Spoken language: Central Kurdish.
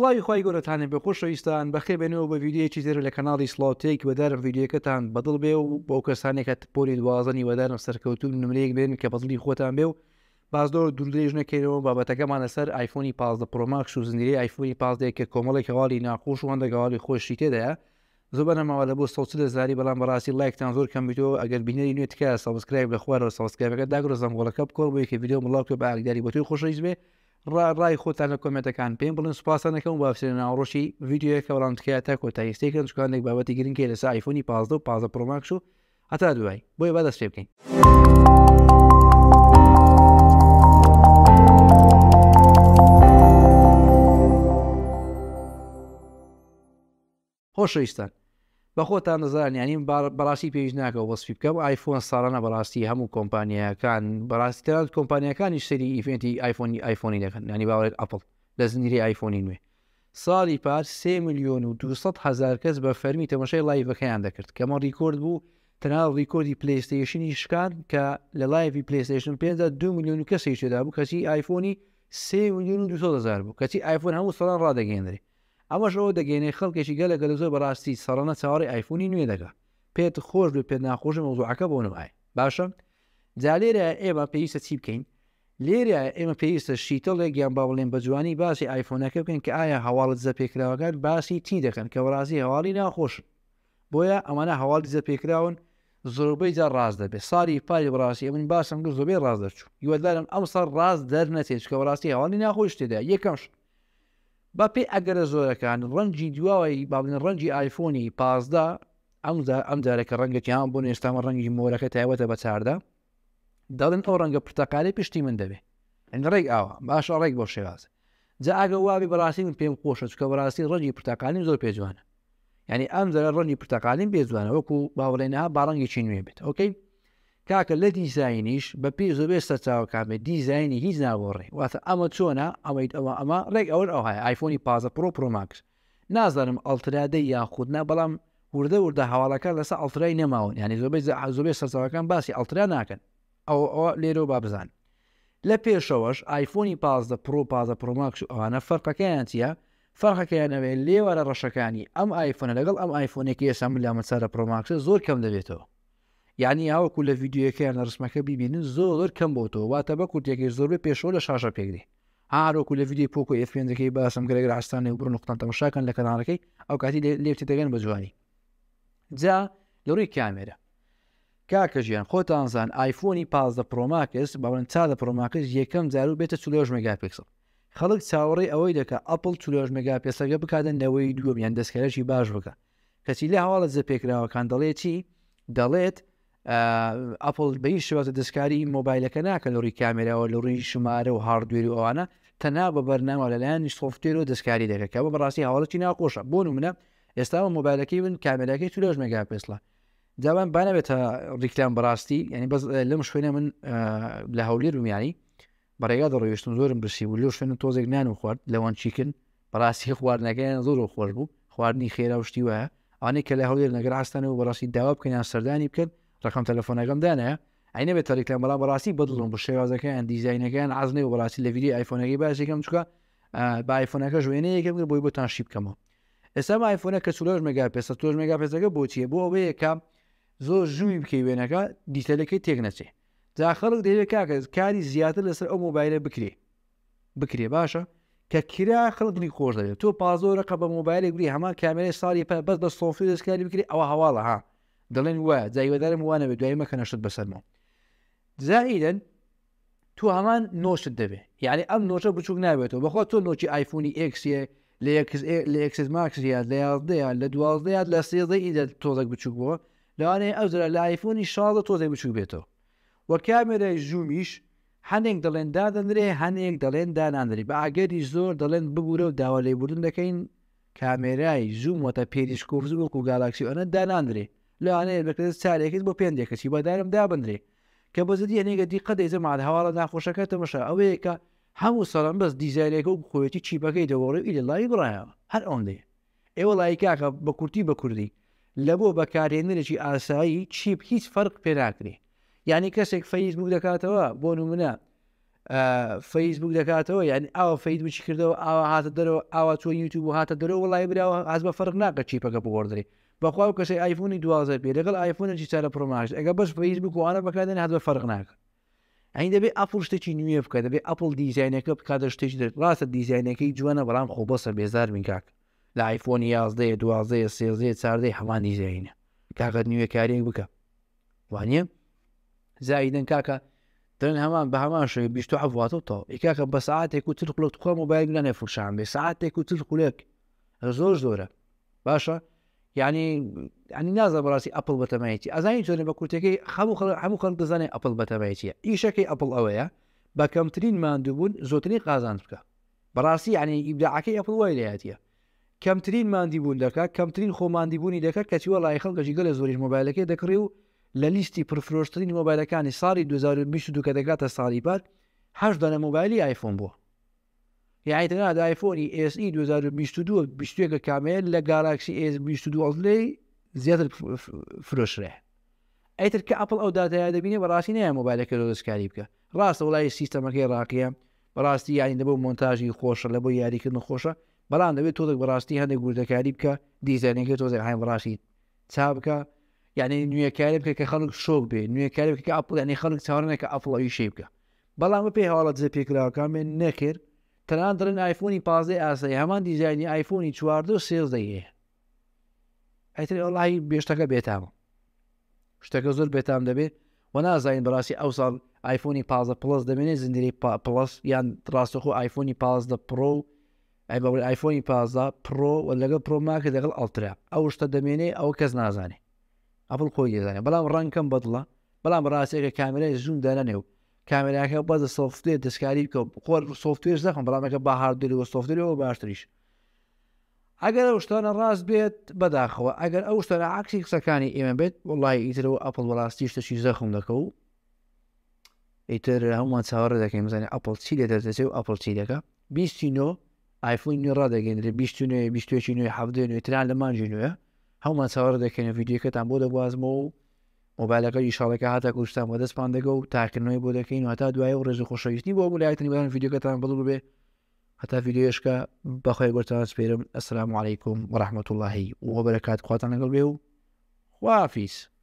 سڵاوی خی گەورەتانێ بە خۆشەویستان بەخێ بێنەوە بە ویددیوکی زێر لە کەناڵی سلااوتێک وەدارم ویددیوەکەتان بەدڵ بێ و بۆ کەسانێکت پۆلی دوازنی وەدارم سەرکەوتون نمرێک بێن کە بەزلی خۆتان بێ و بازدۆر دوودرێژنەکەیەوە بابەتەکەمان لەسەر آیفۆنی پازدە پرۆماکس و زنیری آیفۆنی پازدێک کە کۆمەڵێک هەواڵی ناخۆش و هەندەگەواڵی خۆشی تێدایە زۆ بەنەماوە لە بۆ سەوت لە زاری بەڵام بەڕاستی لایکتان زۆر کەمپیوتۆ ئەگەر بینەری نوێتکە سەبسکرایب لە خوارەوە سەسکایەکە داگرۆ زەمگۆڵەکە بکۆڵ بۆی کە ویددیو مڵاو بە ئاگداری بەتوی خۆشەیز بێ ڕای خۆتان لە کۆمنتەکان پێم بڵن سوپاسانەکەم بافسێن ناوڕۆشی ویددیوەکە وڵامتکایە کۆتاییستێکن شکاندێک بابەتی گرنگکە لەس آیفۆنی پازدە و پازە پرۆماکش و هەتا دوای بۆی بادەست پێ بکەین. خۆشەویستان بە خۆتان دەزان یانیم بەڕاستی پێویست ناکە وەسفی بکەم آیفۆن ساڵانە بەڕاستی هەموو کۆمپانیەکان بەڕاستیترات کۆمپانیەکانی سری ئیفێنی آیفۆنی آیفۆنی دەکەن ینی باوێت ئەپل لە زنیری آیفۆنی نوێ ساڵی پار 3 میلیۆن و 200 هزار کەس بە فەرمی تەمەشای لایڤەکەیان دەکرد کەمە ریکۆرد بوو تەنال ریکۆردی پلیستیشنی شکان کە لە لایڤی پلیستیشن 5 دو میلیۆن کەسی شێدا بوو کەسی آیفۆنی 3 میلیۆن و 200 هزار بوو کەچی آیفۆن هەموو سەڵان ڕدەگەێنری ئەمەش ئەوە دەگەێنێ خەڵکێکی گەلە گەل زۆر بەڕاستی سەڕەنە چاوەڕی ئایفۆنی نوێ دەگا پێت خۆش بێ پێت ناخۆشم مۆزوعەکە بۆ نمای باشە جالێرە ئێمە پێویستە چی بکەین لێرە ئێمە پێویستە شیتەڵێک گیان با بڵێن بە جوانی باسی ئایفۆنەکە بکەن کە ئایا هەواڵت زەپێکراوەکان باسی تی دەکەن کە وەڕازی هەواڵی ناخۆشن بۆیە ئەمانە هەواڵی زەپێکراون زۆربەی جار ڕاز دەبێ ساری پاری بڕاستی من باسم گو زۆبێ ڕاز دەرچوو یوەدارم ئەم سەر ڕاز دەر نەچێت کە وەڕاستی هەواڵی ناخۆش تێدا یەکەمش بە پێی ئەگەرە زۆرەکان ڕەنجی دواوی بابن ڕەنجی آیفۆنی پازدا ئەمدا ئەم جارەکە ڕەنگەکییان بۆ نێستامە ڕەنگی مۆرەکە تایوەتە بە چاردا دەڵێن ئەو ڕەنگە پرتەقالی پشتی من دەبێ ئەن ڕێک ئاوە باشە ڕێک بۆ شێواز جا ئەگە وابی بەڕاستی من پێم خۆشە چکە بەڕاستی ڕەنی پرتەقالیم زۆر پێجوانە یعنی ئەم زەرە ڕەنی پرتەقالیم پێجوانە وەکو باوڵێنە با ڕەنگی چین نوێ بێت ئۆکەی کاکە لە دیزینیش بە پێ زۆبێستە چاوکامێ دیزینی هیچ ناوەڕێ واتە ئەمە چۆنا ئەوەیت ئەوە ئەمە ڕێک ئەوە ئەوهای آیفۆنی پازە پرۆ پرۆماکس نازانم ئەلترادەی یاخودنا بەڵام وردە وردە هەواڵەکە لەسە ئەلترای نەماون ینی زۆبێ زۆبێ سەرچاوەکان باسی ئەلترا ناکەن ئەو ئەوە لێرە با بزان لە پێشەوەش آیفۆنی پازدە پرۆ پازە پرۆماکس ئەوانە فەرقەکەیان چیە؟ فەرخەکەیانەوێت لێوارە ڕەشەکانی ئەم آیفۆنە لەگەڵ ئەم آیفۆنێکی ئێستا لامەسارە پرۆماکسە زۆر کەم دەبێتەوە یعنی هاوەکو لە یددیوەکە یان ڕسمەکە ببینن زۆر کەم بۆتەوە واتە بە کورتێکی زۆر پێشەوە لە شاشە پێگری هاروکو لە ویددیو پۆکو ئفێنەکەی باسم گرێک ڕاستانێ بڕ نقطان تەمەشاکەن لە کەناڕەکەی ئەو کاتی لێفتی دەگەن بە جوانی جا لەڕووی کامێرە کاکە ژیان خۆتانزان آیفۆنی پازدە پرۆماکەس باون چادە پرۆماکەس یەکەم جارو بێتە چلۆژ مگاپێکسڵ خەڵک چاوەڕی ئەوەی دەکە ئەپل چلۆژ مگاپێسەکە بکاتنەوەی دووەمیان دەستکەرەشی باش بکە کەچی لە هەواڵە زە پێکراوەکان دەڵێ چی دەڵێت ئەپل بەی شوێتە دەستکاری مۆبایلەکە ناکەن لەڕی کامێراەوە لە ڕووی شمارە و هاردوێری ئەوانە تەنا بە بەرنامە لەلایەن سوفتێر و دەستکاری دەکەکە بە بەڕاستی هاوڵەتی ناخۆشە بۆن منە ئێستا بە مۆبایلەکەی من کامێراەکەی تولۆژ مەگا پێسڵە جاوان بانەبێتە ڕیکلان بەڕاستی ینی بەس لەم شوێنە من لە هەولێر رومیانی بەڕێگا دەڕێشتن زۆرم برسی و لەو شوێن تۆزێک نان و خوارد لەوان چیکن بەڕاستی خواردنەکەیان زۆر خۆش بوو خواردنی خێرا شتی وایە ئەوانەی کە لە هەولێر نەگەڕاستانەوە بەڕاستی داوا بکەینیان سەردانی بکرد ڕقم تەلفۆنەکەم دانە ئەینە بێت تەریکلە بەڵام بەڕاستی بدڵم بە شێوازەکەیان دیزینەکەیان ئازنێ و بەڕاستی لە ویددیو آیفۆنەکەی باشێکم چکە بایفۆنەکە ژێنەیەکەم بۆی بۆتان شیبکەمەوە ئێستا آیفۆنە کە چلۆژ مگا پێ تۆژ مگا پێزەکە بۆچیە بۆ ئەوەیەکە زۆر ژووی بکەی وێنەکە دیتەلەکەی تێک نەچێ جا خەڵک دەوێت کاکە کاری زیاتر لەسەر ئەو مۆبایلە بکرێ بکرێ باشە کە کرا خەڵکنی خۆش دەبێت تۆ پازۆرەکە بە مۆبایلی گوری هەما کامێرە ساڵی پە بەس بە سۆفی دەستکاری بکری ئەوە هەواڵە ها دەڵێن وایە جایوەدارم وانە بە دوایی مەکەنەشت بەسەرمەوە زائیدەن تو هەمان نۆشت دەبێ یعنی ئەم نۆچە بچووک نابێتەوە بەخۆ تۆ نۆچی ئایفۆنی ئکسە لە ئکس ماکسیات لە یاازدەیان لە دوازدەیان لە سێدەی ئیدە تۆزەک بچوک بووە لەوانەیە ئەو زرا لە ئایفۆنی شازە تۆزەی بچوک بێتەوە وە کامێرای ژومیش هەنێک دەڵێن دادەنرێ هەنێک دەڵێن داناندری بە ئاگەری زۆر دەڵێن ببوورە و داوا لێ بردن دەکەین کامێرای زووم وتە پێریش کورز بۆ و گالاکسی ئەنە داناندرێ لەوانەیە بکرێت چارێکیت بۆ پێندێکەچی بەدارم دابدرێ کە بە زدی نێگە دیقە دەیزەمان هەواڵە ناخۆشەکە تەمەشە ئەوەیەکە هەموو سەڵم بەس دیزایلێکە و خۆەتی چیبەکەی دەوەڕێ ئیل لای بڕایەوە هەر ئەوندێ ئێوە لایکاکە بە کورتی بە کوردی لە بۆ بەکارێنەرێکی ئاسایی چیپ هیچ فەرق پێراکرێ یعنی کەسێک فەیسبوک دەکاتەوە بۆ نمونە فەیسبوک دەکاتەوە یعنی ئاوا فەید بچی کردەوە ئاوا هاتە دەرەوە ئاوا چۆ یوتیوب و هاتە دەرەوە لای براوە ئاز بە فەرق ناکە چیپەکە بگۆدرێ بەخوا و کەشەی آیفۆنی دوازە پێ لەگەڵ آیفۆنەی چارە پرۆماش ئەگە بەش بەیش بکوانە بەکدن هات بە فەرق ناکە ئەین دەبێ ئەپل شتێکی نوێ بکە دەبێ ئەپل دیزینەکە بکاتە شتێک ڕاستە دیزینەکەی جوانە بەڵام خۆ بەسە بێزار من کاک لە آیفۆنی یازدەیە دوازەیە سێزەیە چاردەی هەمان دیزینە کاکەت نوێ کارێک بکە وانە زایدن کاکە ترن هەمان بە هەمان شوێ بیست عواتە تا یکاکە بە ساعاتێک و تلقلت خۆ مۆبایل لە نێفرشان بێ ساعاتێک و تلقولێک زۆر زۆرە باشە یعنی ئەنی نازە بەڕاستی ئەپل بەتەمایەتی ئەزانی چۆنێ بە کورتەکەی هەموو هەموو خەن دەزانێ ئەپل بەتەمایەتیە ئیشەکەی ئەپل ئەوەیە بە کەمترین مادووبوون زۆتنی قازان بکە بەڕاستی ینی ئیبداعەکەی ئەپل وای لایەتە کەمترین مادی بوون دەکە کەمترین خۆماندیبوونی دەکە کەچوە لای خەڵگەژی گەلە زۆریش مۆبایلەکەی دەکڕی و لە لیستی پرفرۆشترین مۆبایلەکانی ساڵی 2020 کە دەگاتە ساڵی پارهدا مۆبایلی آیفۆن بووە یاعیتنا دایفۆنی ئSE 2022 کە کامێن لە گالاکسی S22 e لی زیاتر فرۆشرێ ئەیتر کە ئەپل ئەو دااتای دەبینێ بەڕاستی نەیە مۆبایلەکە دەستکاری بکە ڕاستە وڵی سیستەمەکەی ڕاکە بەڕاستی یانی دەبە مۆنتاژی خۆشە لە بۆ یاریکردن خۆشە بەڵام دەبێت تۆ بەڕاستی هەندێک گوردەکاری بکە دیزانێنەکە تۆزە هایم بڕاشی چا بکە یعنی نوێکاری بکە کە خەڵک شۆک بێ نوێکاری بکە ئەپڵ ینی خەڵک چاوانەکە ئەفڵەوی شێ بکە بەڵام پێی هاڵە جێ پێکراوەکان نەکرد تەنان دڵن آیفۆنی پازدە ئاسایی هەمان دیزانی آیفۆنی چواردە و سێزدەیە ئەتر ئەڵی بێشتەکە بێتام شتەکە زۆر بێتام دەبێت و نازانین بەڕاستی ئەو ساڵ آیفۆنی پازە پلس دەمێنێت زندری پلس یان ڕاستەخۆ آیفۆنی پازدە پرۆ و ئەی بەول آیفۆنی پازدا پرۆ و لەگەڵ پرۆماکە دەگەڵ ئەڵترا ئەو شتە دەمێنێ ئەو کەس نازانێ ئەپل خۆی دەزانێت بەڵام ڕنگکەم بەدڵە بەڵام ڕاستێکە کامرای زوم دەنێ و کامێراەکە بەدە سوفتێ دەستکاری بکە خۆر سوفتێش دەخم بەڵامەکە با هاردێەوە سوفتەوە باشتریش ئەگەر ئەو شتانە ڕاست بێت بەداخەوە ئەگەر ئەو شتانە عکسی قسەکانی ئێمە بێت وڵی ئیترەوە ئەپل وڵاستی شتەشی زەخم دەکە و ئیتر هەمومان چاوەڕ دەکەین بزانانی ئەپل چی لە دەردەچێت و ئەپل چی دەکە بیستینۆ ئایفۆن نوێ ڕدەگەێنێ بیستێ بیستێکی نوێ حەبدێن نوێتران لەمانجی نوێ هەمومان چاوەڕ دەکەین ڤیددیوکەتان بۆ دەبوازمەوە مبالغه که حتی گوشتم و دست گو و نوی بوده که این حتی دوای و رزق خوشاییشنی با بوله ایتنی بودن ویدیو کتن بلو به حتی ویدیوش که بخواه گرتن پیرم السلام علیکم و رحمت الله و برکات خواتن نگل بیو و خوافیس